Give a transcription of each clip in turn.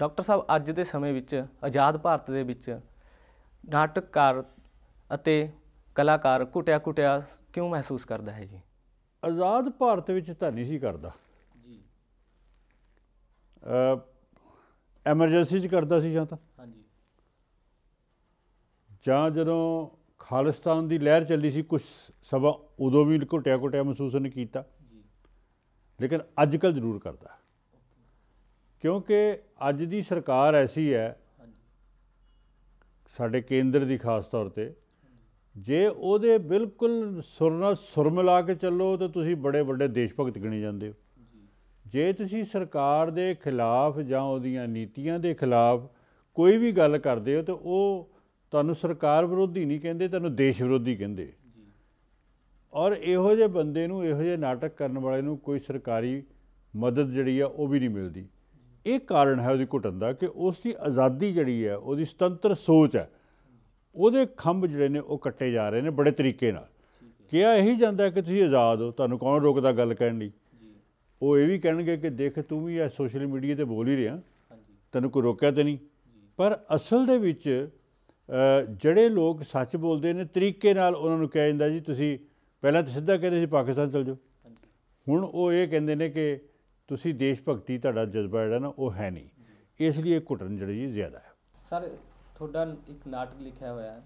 doctor ਸਾਹਿਬ ਅੱਜ ਦੇ ਸਮੇਂ ਵਿੱਚ ਆਜ਼ਾਦ ਭਾਰਤ ਦੇ ਵਿੱਚ ਨਾਟਕਕਾਰ ਅਤੇ ਕਲਾਕਾਰ ਕੁਟਿਆ ਕੁਟਿਆ ਕਿਉਂ ਮਹਿਸੂਸ ਕਰਦਾ ਹੈ ਜੀ ਆਜ਼ਾਦ ਭਾਰਤ ਵਿੱਚ ਤਾਂ ਨਹੀਂ ਸੀ ਕਰਦਾ ਜੀ ਐਮਰਜੈਂਸੀ 'ਚ ਕਰਦਾ ਸੀ ਜਾਂ ਤਾਂ ਹਾਂਜੀ ਜਾਂ ਜਦੋਂ ਖਾਲਿਸਤਾਨ ਦੀ ਲਹਿਰ ਚੱਲੀ ਸੀ ਕੁਝ ਸਵਾ ਉਦੋਂ ਵੀ ਘੁਟਿਆ ਘੁਟਿਆ ਮਹਿਸੂਸ ਨਹੀਂ ਕੀਤਾ ਜੀ ਲੇਕਿਨ ਅੱਜ ਕੱਲ ਜ਼ਰੂਰ ਕਰਦਾ ਕਿਉਂਕਿ ਅੱਜ ਦੀ ਸਰਕਾਰ ਐਸੀ ਹੈ ਸਾਡੇ ਕੇਂਦਰ ਦੀ ਖਾਸ ਤੌਰ ਤੇ ਜੇ ਉਹਦੇ ਬਿਲਕੁਲ ਸੁਰ ਨਾਲ ਸੁਰ ਮਿਲਾ ਕੇ ਚੱਲੋ ਤਾਂ ਤੁਸੀਂ ਬੜੇ ਵੱਡੇ ਦੇਸ਼ ਭਗਤ ਗਿਣੇ ਜਾਂਦੇ ਹੋ ਜੇ ਤੁਸੀਂ ਸਰਕਾਰ ਦੇ ਖਿਲਾਫ ਜਾਂ ਉਹਦੀਆਂ ਨੀਤੀਆਂ ਦੇ ਖਿਲਾਫ ਕੋਈ ਵੀ ਗੱਲ ਕਰਦੇ ਹੋ ਤਾਂ ਉਹ ਤੁਹਾਨੂੰ ਸਰਕਾਰ ਵਿਰੋਧੀ ਨਹੀਂ ਕਹਿੰਦੇ ਤੁਹਾਨੂੰ ਦੇਸ਼ ਵਿਰੋਧੀ ਕਹਿੰਦੇ ਔਰ ਇਹੋ ਜਿਹੇ ਬੰਦੇ ਨੂੰ ਇਹੋ ਜਿਹੇ ਨਾਟਕ ਕਰਨ ਵਾਲੇ ਨੂੰ ਕੋਈ ਸਰਕਾਰੀ ਮਦਦ ਜਿਹੜੀ ਆ ਉਹ ਵੀ ਨਹੀਂ ਮਿਲਦੀ ਇਹ ਕਾਰਨ ਹੈ ਉਹਦੀ ਘਟਨ ਦਾ ਕਿ ਉਸ ਦੀ ਆਜ਼ਾਦੀ ਜਿਹੜੀ ਹੈ ਉਹਦੀ ਸੁਤੰਤਰ ਸੋਚ ਹੈ ਉਹਦੇ ਖੰਭ ਜਿਹੜੇ ਨੇ ਉਹ ਕੱਟੇ ਜਾ ਰਹੇ ਨੇ ਬੜੇ ਤਰੀਕੇ ਨਾਲ ਕਿਹਾ ਇਹੀ ਜਾਂਦਾ ਕਿ ਤੁਸੀਂ ਆਜ਼ਾਦ ਹੋ ਤੁਹਾਨੂੰ ਕੌਣ ਰੋਕਦਾ ਗੱਲ ਕਰਨ ਲਈ ਉਹ ਇਹ ਵੀ ਕਹਿਣਗੇ ਕਿ ਦੇਖ ਤੂੰ ਵੀ ਇਹ ਸੋਸ਼ਲ ਮੀਡੀਆ ਤੇ ਬੋਲ ਹੀ ਰਿਹਾ ਤੈਨੂੰ ਕੋਈ ਰੋਕਿਆ ਤੇ ਨਹੀਂ ਪਰ ਅਸਲ ਦੇ ਵਿੱਚ ਜਿਹੜੇ ਲੋਕ ਸੱਚ ਬੋਲਦੇ ਨੇ ਤਰੀਕੇ ਨਾਲ ਉਹਨਾਂ ਨੂੰ ਕਿਹਾ ਜਾਂਦਾ ਜੀ ਤੁਸੀਂ ਪਹਿਲਾਂ ਤਾਂ ਸਿੱਧਾ ਕਹਿੰਦੇ ਸੀ ਪਾਕਿਸਤਾਨ ਚਲ ਜਾਓ ਹੁਣ ਉਹ ਇਹ ਕਹਿੰਦੇ ਨੇ ਕਿ ਤੁਸੀਂ ਦੇਸ਼ ਭਗਤੀ ਤੁਹਾਡਾ ਜਜ਼ਬਾ ਜਿਹੜਾ ਨਾ ਉਹ ਹੈ ਨਹੀਂ ਇਸ ਲਈ ਇਹ ਘਟਨ ਜਿਹੜੀ ਜ਼ਿਆਦਾ ਹੈ ਸਰ ਤੁਹਾਡਾ ਇੱਕ ਨਾਟਕ ਲਿਖਿਆ ਹੋਇਆ ਹੈ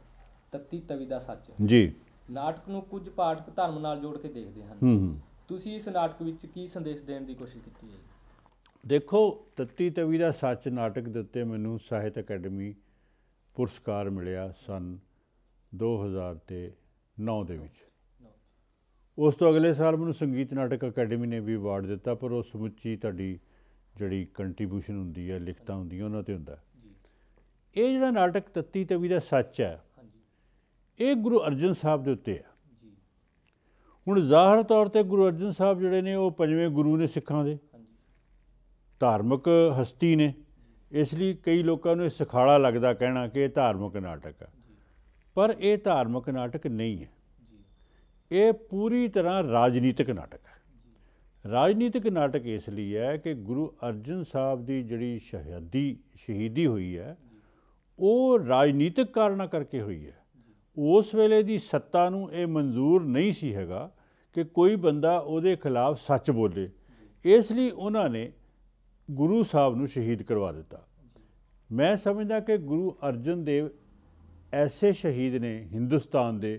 ਤਤੀ ਤਵੀ ਦਾ ਸੱਚ ਜੀ ਨਾਟਕ ਨੂੰ ਕੁਝ ਪਾਠਕ ਧਰਮ ਨਾਲ ਜੋੜ ਕੇ ਦੇਖਦੇ ਹਨ ਤੁਸੀਂ ਇਸ ਨਾਟਕ ਵਿੱਚ ਕੀ ਸੰਦੇਸ਼ ਦੇਣ ਦੀ ਕੋਸ਼ਿਸ਼ ਕੀਤੀ ਹੈ ਦੇਖੋ ਤਤੀ ਤਵੀ ਦਾ ਸੱਚ ਨਾਟਕ ਦੇ ਉੱਤੇ ਮੈਨੂੰ ਸਾਹਿਤ ਅਕੈਡਮੀ ਪੁਰਸਕਾਰ ਮਿਲਿਆ ਸਨ 2009 ਦੇ ਵਿੱਚ ਉਸ ਤੋਂ ਅਗਲੇ ਸਾਲ ਮੈਨੂੰ ਸੰਗੀਤ ਨਾਟਕ ਅਕੈਡਮੀ ਨੇ ਵੀ ਅਵਾਰਡ ਦਿੱਤਾ ਪਰ ਉਹ ਸਮੁੱਚੀ ਤੁਹਾਡੀ ਜਿਹੜੀ ਕੰਟਰੀਬਿਊਸ਼ਨ ਹੁੰਦੀ ਹੈ ਲਿਖਤਾਂ ਹੁੰਦੀਆਂ ਉਹਨਾਂ ਤੇ ਹੁੰਦਾ ਇਹ ਜਿਹੜਾ ਨਾਟਕ ਤਤੀ ਤਵੀ ਦਾ ਸੱਚ ਹੈ ਇਹ ਗੁਰੂ ਅਰਜਨ ਸਾਹਿਬ ਦੇ ਉੱਤੇ ਹੈ ਹੁਣ ਜ਼ਾਹਰ ਤੌਰ ਤੇ ਗੁਰੂ ਅਰਜਨ ਸਾਹਿਬ ਜਿਹੜੇ ਨੇ ਉਹ ਪੰਜਵੇਂ ਗੁਰੂ ਨੇ ਸਿੱਖਾਂ ਦੇ ਧਾਰਮਿਕ ਹਸਤੀ ਨੇ ਇਸ ਲਈ ਕਈ ਲੋਕਾਂ ਨੂੰ ਇਹ ਸਖਾਲਾ ਲੱਗਦਾ ਕਹਿਣਾ ਕਿ ਇਹ ਧਾਰਮਿਕ ਨਾਟਕ ਹੈ ਪਰ ਇਹ ਧਾਰਮਿਕ ਨਾਟਕ ਨਹੀਂ ਹੈ ਇਹ ਪੂਰੀ ਤਰ੍ਹਾਂ ਰਾਜਨੀਤਿਕ ਨਾਟਕ ਹੈ ਰਾਜਨੀਤਿਕ ਨਾਟਕ ਇਸ ਲਈ ਹੈ ਕਿ ਗੁਰੂ ਅਰਜਨ ਸਾਹਿਬ ਦੀ ਜਿਹੜੀ ਸ਼ਹੀਦੀ ਸ਼ਹੀਦੀ ਹੋਈ ਹੈ ਉਹ ਰਾਜਨੀਤਿਕ ਕਾਰਨਾ ਕਰਕੇ ਹੋਈ ਹੈ ਉਸ ਵੇਲੇ ਦੀ ਸੱਤਾ ਨੂੰ ਇਹ ਮਨਜ਼ੂਰ ਨਹੀਂ ਸੀ ਹੈਗਾ ਕਿ ਕੋਈ ਬੰਦਾ ਉਹਦੇ ਖਿਲਾਫ ਸੱਚ ਬੋਲੇ ਇਸ ਲਈ ਉਹਨਾਂ ਨੇ ਗੁਰੂ ਸਾਹਿਬ ਨੂੰ ਸ਼ਹੀਦ ਕਰਵਾ ਦਿੱਤਾ ਮੈਂ ਸਮਝਦਾ ਕਿ ਗੁਰੂ ਅਰਜਨ ਦੇਵ ਐਸੇ ਸ਼ਹੀਦ ਨੇ ਹਿੰਦੁਸਤਾਨ ਦੇ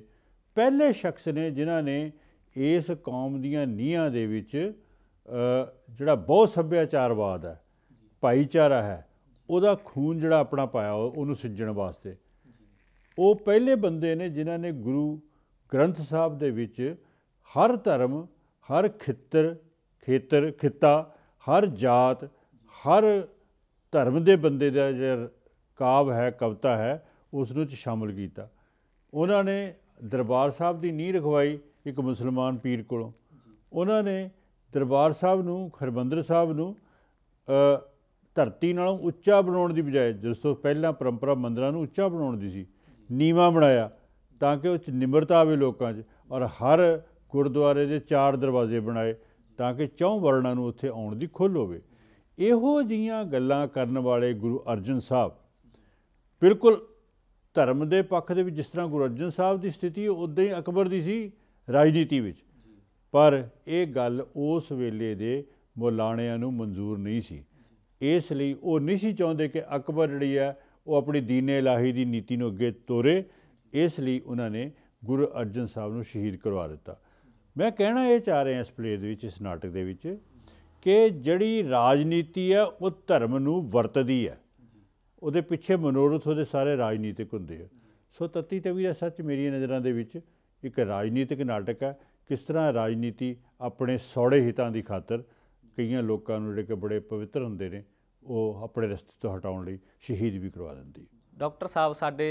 ਪਹਿਲੇ ਸ਼ਖਸ ਨੇ ਜਿਨ੍ਹਾਂ ਨੇ ਇਸ ਕੌਮ ਦੀਆਂ ਨੀਹਾਂ ਦੇ ਵਿੱਚ ਜਿਹੜਾ ਬਹੁ ਸੱਭਿਆਚਾਰਵਾਦ ਹੈ ਭਾਈਚਾਰਾ ਹੈ ਉਹਦਾ ਖੂਨ ਜਿਹੜਾ ਆਪਣਾ ਪਾਇਆ ਉਹਨੂੰ ਸਿੱਜਣ ਵਾਸਤੇ ਉਹ ਪਹਿਲੇ ਬੰਦੇ ਨੇ ਜਿਨ੍ਹਾਂ ਨੇ ਗੁਰੂ ਗ੍ਰੰਥ ਸਾਹਿਬ ਦੇ ਵਿੱਚ ਹਰ ਧਰਮ ਹਰ ਖੇਤਰ ਖੇਤਰ ਖਿੱਤਾ ਹਰ ਜਾਤ ਹਰ ਧਰਮ ਦੇ ਬੰਦੇ ਦਾ ਜਿਹੜਾ ਕਾਵ ਹੈ ਕਵਤਾ ਹੈ ਉਸ ਨੂੰ ਚ ਸ਼ਾਮਲ ਕੀਤਾ ਉਹਨਾਂ ਨੇ ਦਰਬਾਰ ਸਾਹਿਬ ਦੀ ਨੀਂਹ ਰਖਵਾਈ ਇੱਕ ਮੁਸਲਮਾਨ ਪੀਰ ਕੋਲੋਂ ਉਹਨਾਂ ਨੇ ਦਰਬਾਰ ਸਾਹਿਬ ਨੂੰ ਖਰਬੰਦਰ ਸਾਹਿਬ ਨੂੰ ਧਰਤੀ ਨਾਲੋਂ ਉੱਚਾ ਬਣਾਉਣ ਦੀ ਬਜਾਏ ਜਿਸ ਤੋਂ ਪਹਿਲਾਂ ਪਰੰਪਰਾ ਮੰਦਰਾਂ ਨੂੰ ਉੱਚਾ ਬਣਾਉਣ ਦੀ ਸੀ ਨੀਵਾ ਬਣਾਇਆ ਤਾਂ ਕਿ ਉਹ ਚ ਨਿਮਰਤਾ ਆਵੇ ਲੋਕਾਂ 'ਚ ਔਰ ਹਰ ਗੁਰਦੁਆਰੇ ਦੇ ਚਾਰ ਦਰਵਾਜ਼ੇ ਬਣਾਏ ਤਾਂ ਕਿ ਚੌਂ ਵਰਣਾ ਨੂੰ ਉੱਥੇ ਆਉਣ ਦੀ ਖੁੱਲ ਹੋਵੇ ਇਹੋ ਜੀਆਂ ਗੱਲਾਂ ਕਰਨ ਵਾਲੇ ਗੁਰੂ ਅਰਜਨ ਸਾਹਿਬ ਬਿਲਕੁਲ ਧਰਮ ਦੇ ਪੱਖ ਦੇ ਵਿੱਚ ਜਿਸ ਤਰ੍ਹਾਂ ਗੁਰੂ ਅਰਜਨ ਸਾਹਿਬ ਦੀ ਸਥਿਤੀ ਉਦਾਂ ਹੀ ਅਕਬਰ ਦੀ ਸੀ ਰਾਜਨੀਤੀ ਵਿੱਚ ਪਰ ਇਹ ਗੱਲ ਉਸ ਵੇਲੇ ਦੇ ਮੌਲਾਣਿਆਂ ਨੂੰ ਮਨਜ਼ੂਰ ਨਹੀਂ ਸੀ ਇਸ ਲਈ ਉਹ ਨਹੀਂ ਸੀ ਚਾਹੁੰਦੇ ਕਿ ਅਕਬਰ ਜਿਹੜੀ ਹੈ ਉਹ ਆਪਣੀ ਦੀਨੇ ਇਲਾਹੀ ਦੀ ਨੀਤੀ ਨੂੰ ਅੱਗੇ ਤੋਰੇ ਇਸ ਲਈ ਉਹਨਾਂ ਨੇ ਗੁਰੂ ਅਰਜਨ ਸਾਹਿਬ ਨੂੰ ਸ਼ਹੀਦ ਕਰਵਾ ਦਿੱਤਾ ਮੈਂ ਕਹਿਣਾ ਇਹ ਚਾਹ ਰਿਹਾ ਇਸ ਪਲੇ ਦੇ ਵਿੱਚ ਇਸ ਨਾਟਕ ਦੇ ਵਿੱਚ ਕਿ ਜਿਹੜੀ ਰਾਜਨੀਤੀ ਹੈ ਉਹ ਧਰਮ ਨੂੰ ਵਰਤਦੀ ਹੈ ਉਹਦੇ ਪਿੱਛੇ ਮਨੋਰਥ ਉਹਦੇ ਸਾਰੇ ਰਾਜਨੀਤਿਕ ਹੁੰਦੇ ਆ ਸੋ ਤੇ ਵੀ ਦਾ ਸੱਚ ਮੇਰੀ ਨਜ਼ਰਾਂ ਦੇ ਵਿੱਚ ਇੱਕ ਰਾਜਨੀਤਿਕ ਨਾਟਕ ਹੈ ਕਿਸ ਤਰ੍ਹਾਂ ਰਾਜਨੀਤੀ ਆਪਣੇ ਸੌੜੇ ਹਿੱਤਾਂ ਦੀ ਖਾਤਰ ਕਈਆਂ ਲੋਕਾਂ ਨੂੰ ਜਿਹੜੇ ਕਿ ਬੜੇ ਪਵਿੱਤਰ ਹੁੰਦੇ ਨੇ ਉਹ ਆਪਣੇ ਰਸਤੇ ਤੋਂ ਹਟਾਉਣ ਲਈ ਸ਼ਹੀਦ ਵੀ ਕਰਵਾ ਦਿੰਦੀ ਡਾਕਟਰ ਸਾਹਿਬ ਸਾਡੇ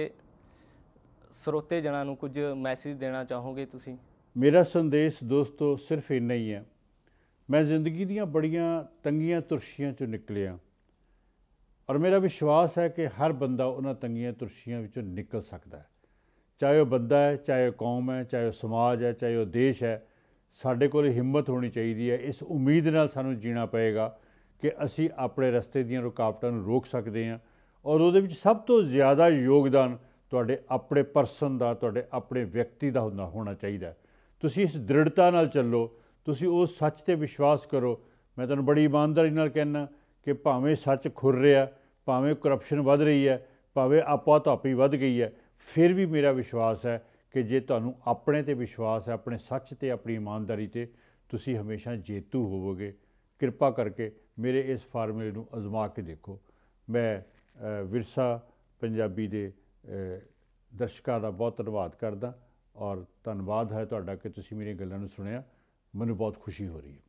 ਸਰੋਤੇ ਜਣਾਂ ਨੂੰ ਕੁਝ ਮੈਸੇਜ ਦੇਣਾ ਚਾਹੋਗੇ ਤੁਸੀਂ ਮੇਰਾ ਸੰਦੇਸ਼ ਦੋਸਤੋ ਸਿਰਫ ਇੰਨਾ ਹੀ ਹੈ ਮੈਂ ਜ਼ਿੰਦਗੀ ਦੀਆਂ ਬੜੀਆਂ ਤੰਗੀਆਂ ਤੁਰਸ਼ੀਆਂ ਚੋਂ ਨਿਕਲਿਆ ਔਰ ਮੇਰਾ ਵਿਸ਼ਵਾਸ ਹੈ ਕਿ ਹਰ ਬੰਦਾ ਉਹਨਾਂ ਤੰਗੀਆਂ ਤੁਰਸ਼ੀਆਂ ਵਿੱਚੋਂ ਨਿਕਲ ਸਕਦਾ ਹੈ ਚਾਹੇ ਉਹ ਬੰਦਾ ਹੈ ਚਾਹੇ ਉਹ ਕੌਮ ਹੈ ਚਾਹੇ ਉਹ ਸਮਾਜ ਹੈ ਚਾਹੇ ਉਹ ਦੇਸ਼ ਹੈ ਸਾਡੇ ਕੋਲ ਹਿੰਮਤ ਹੋਣੀ ਚਾਹੀਦੀ ਹੈ ਇਸ ਉਮੀਦ ਨਾਲ ਸਾਨੂੰ ਜੀਣਾ ਪਏਗਾ ਕਿ ਅਸੀਂ ਆਪਣੇ ਰਸਤੇ ਦੀਆਂ ਰੁਕਾਵਟਾਂ ਨੂੰ ਰੋਕ ਸਕਦੇ ਹਾਂ ਔਰ ਉਹਦੇ ਵਿੱਚ ਸਭ ਤੋਂ ਜ਼ਿਆਦਾ ਯੋਗਦਾਨ ਤੁਹਾਡੇ ਆਪਣੇ ਪਰਸਨ ਦਾ ਤੁਹਾਡੇ ਆਪਣੇ ਵਿਅਕਤੀ ਦਾ ਹੁੰਦਾ ਹੋਣਾ ਚਾਹੀਦਾ ਤੁਸੀਂ ਇਸ ਦ੍ਰਿੜਤਾ ਨਾਲ ਚੱਲੋ ਤੁਸੀਂ ਉਸ ਸੱਚ ਤੇ ਵਿਸ਼ਵਾਸ ਕਰੋ ਮੈਂ ਤੁਹਾਨੂੰ ਬੜੀ ਇਮਾਨਦਾਰੀ ਨਾਲ ਕਹਿਣਾ ਕਿ ਭਾਵੇਂ ਸੱਚ ਖੁਰ ਰਿਹਾ ਭਾਵੇਂ ਕਰਪਸ਼ਨ ਵੱਧ ਰਹੀ ਹੈ ਭਾਵੇਂ ਆਪਾ ਧਾਪੀ ਵੱਧ ਗਈ ਹੈ ਫਿਰ ਵੀ ਮੇਰਾ ਵਿਸ਼ਵਾਸ ਹੈ ਕਿ ਜੇ ਤੁਹਾਨੂੰ ਆਪਣੇ ਤੇ ਵਿਸ਼ਵਾਸ ਹੈ ਆਪਣੇ ਸੱਚ ਤੇ ਆਪਣੀ ਇਮਾਨਦਾਰੀ ਤੇ ਤੁਸੀਂ ਹਮੇਸ਼ਾ ਜੇਤੂ ਹੋਵੋਗੇ ਕਿਰਪਾ ਕਰਕੇ ਮੇਰੇ ਇਸ ਫਾਰਮੂਲੇ ਨੂੰ ਅਜ਼ਮਾ ਕੇ ਦੇਖੋ ਮੈਂ ਵਿਰਸਾ ਪੰਜਾਬੀ ਦੇ ਦਰਸ਼ਕਾਂ ਦਾ ਬਹੁਤ ਧੰਨਵਾਦ ਕਰਦਾ ਔਰ ਧੰਨਵਾਦ ਹੈ ਤੁਹਾਡਾ ਕਿ ਤੁਸੀਂ ਮੇਰੀਆਂ ਗੱਲਾਂ ਨੂੰ ਸੁਣਿਆ ਮੈਨੂੰ ਬਹੁਤ ਖੁਸ਼ੀ ਹੋ ਰਹੀ ਹੈ